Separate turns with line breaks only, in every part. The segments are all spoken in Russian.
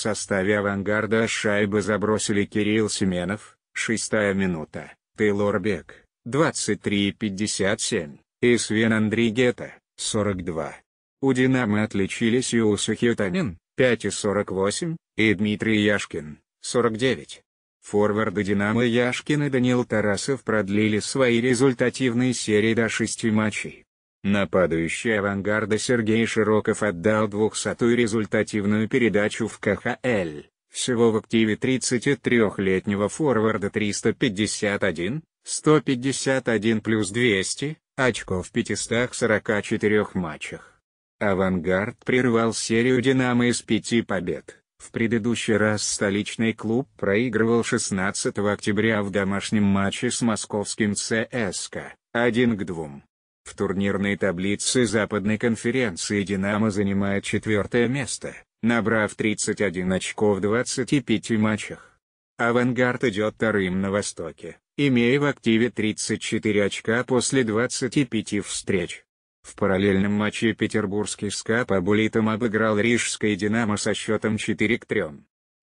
составе «Авангарда» шайбы забросили Кирилл Семенов, Шестая минута, Тейлор Бек, 23.57, и Свен Андригета, 42. У «Динамо» отличились Юсух Ютанин, 5.48, и Дмитрий Яшкин, 49. Форварды «Динамо» Яшкин и Данил Тарасов продлили свои результативные серии до шести матчей. Нападающий авангарда Сергей Широков отдал двухсотую результативную передачу в КХЛ, всего в активе 33-летнего форварда 351, 151 плюс 200, очков в 544 матчах. «Авангард» прервал серию «Динамо» из пяти побед. В предыдущий раз столичный клуб проигрывал 16 октября в домашнем матче с московским ЦСКА, 1 к 2. В турнирной таблице Западной конференции «Динамо» занимает четвертое место, набрав 31 очко в 25 матчах. «Авангард» идет вторым на Востоке, имея в активе 34 очка после 25 встреч. В параллельном матче петербургский СКА по булитам обыграл рижское «Динамо» со счетом 4 к 3.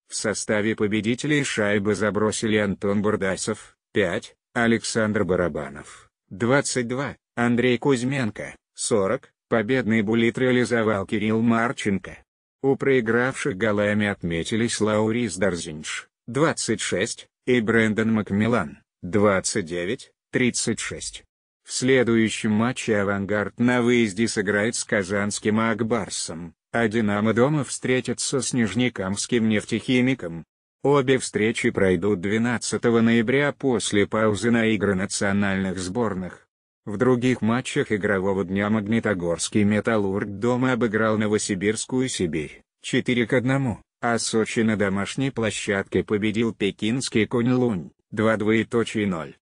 В составе победителей шайбы забросили Антон Бурдасов, 5, Александр Барабанов, 22, Андрей Кузьменко, 40, победный булит реализовал Кирилл Марченко. У проигравших голами отметились Лаурис Дарзинш, 26, и Брэндон Макмиллан, 29, 36. В следующем матче «Авангард» на выезде сыграет с казанским «Акбарсом», а «Динамо» дома встретится с нижнекамским «Нефтехимиком». Обе встречи пройдут 12 ноября после паузы на игры национальных сборных. В других матчах игрового дня Магнитогорский «Металлург» дома обыграл Новосибирскую Сибирь 4 к 1, а Сочи на домашней площадке победил пекинский «Конь-Лунь» 2 двоеточие 0.